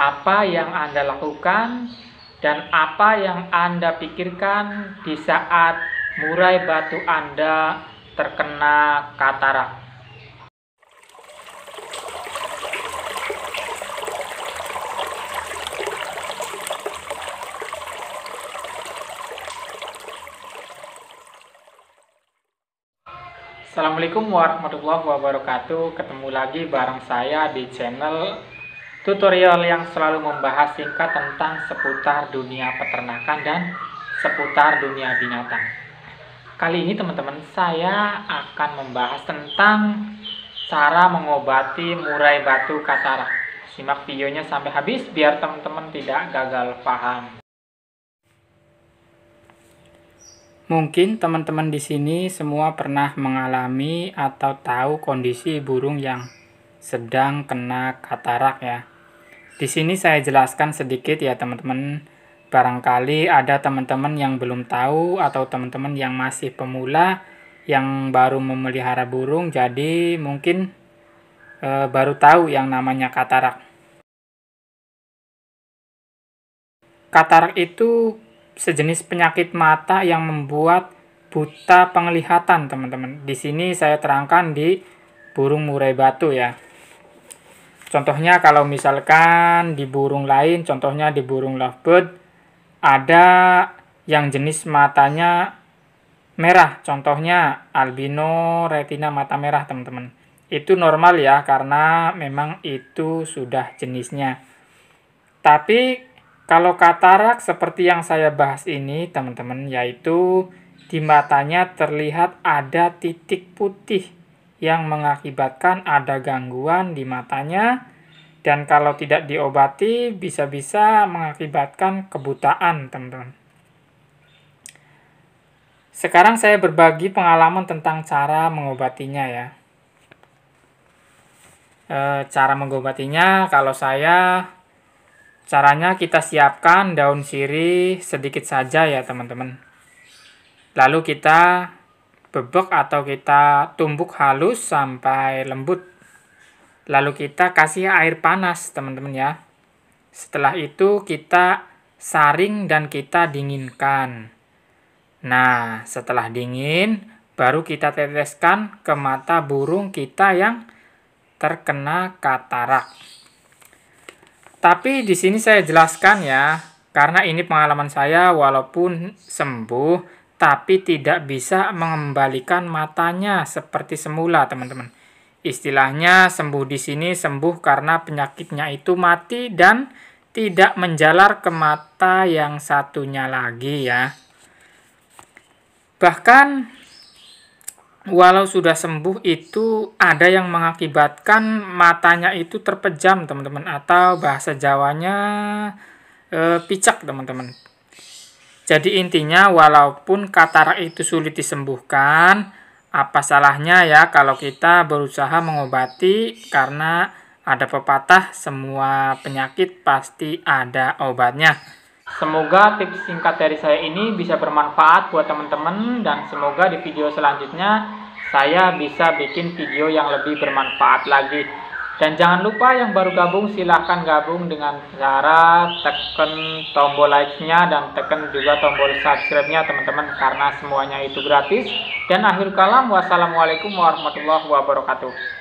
apa yang Anda lakukan dan apa yang Anda pikirkan di saat murai batu Anda terkena katarak. Assalamualaikum warahmatullahi wabarakatuh Ketemu lagi bareng saya di channel tutorial yang selalu membahas singkat tentang seputar dunia peternakan dan seputar dunia binatang. Kali ini teman-teman saya akan membahas tentang cara mengobati murai batu katarak. Simak videonya sampai habis biar teman-teman tidak gagal paham. Mungkin teman-teman di sini semua pernah mengalami atau tahu kondisi burung yang sedang kena katarak ya. Di sini saya jelaskan sedikit ya teman-teman. Barangkali ada teman-teman yang belum tahu atau teman-teman yang masih pemula yang baru memelihara burung jadi mungkin e, baru tahu yang namanya katarak. Katarak itu sejenis penyakit mata yang membuat buta penglihatan, teman-teman. Di sini saya terangkan di burung murai batu ya. Contohnya kalau misalkan di burung lain, contohnya di burung lovebird, ada yang jenis matanya merah. Contohnya albino retina mata merah, teman-teman. Itu normal ya, karena memang itu sudah jenisnya. Tapi kalau katarak seperti yang saya bahas ini, teman-teman, yaitu di matanya terlihat ada titik putih yang mengakibatkan ada gangguan di matanya dan kalau tidak diobati bisa-bisa mengakibatkan kebutaan, teman-teman. Sekarang saya berbagi pengalaman tentang cara mengobatinya ya. E, cara mengobatinya kalau saya caranya kita siapkan daun sirih sedikit saja ya, teman-teman. Lalu kita bebek atau kita tumbuk halus sampai lembut. Lalu kita kasih air panas, teman-teman ya. Setelah itu kita saring dan kita dinginkan. Nah, setelah dingin, baru kita teteskan ke mata burung kita yang terkena katarak. Tapi di sini saya jelaskan ya, karena ini pengalaman saya walaupun sembuh, tapi tidak bisa mengembalikan matanya seperti semula, teman-teman. Istilahnya sembuh di sini sembuh karena penyakitnya itu mati dan tidak menjalar ke mata yang satunya lagi ya. Bahkan walau sudah sembuh itu ada yang mengakibatkan matanya itu terpejam, teman-teman, atau bahasa Jawanya e, picak, teman-teman jadi intinya walaupun katarak itu sulit disembuhkan, apa salahnya ya kalau kita berusaha mengobati karena ada pepatah semua penyakit pasti ada obatnya. Semoga tips singkat dari saya ini bisa bermanfaat buat teman-teman dan semoga di video selanjutnya saya bisa bikin video yang lebih bermanfaat lagi. Dan jangan lupa yang baru gabung silahkan gabung dengan cara tekan tombol like-nya dan tekan juga tombol subscribe-nya teman-teman karena semuanya itu gratis. Dan akhir kalam wassalamualaikum warahmatullahi wabarakatuh.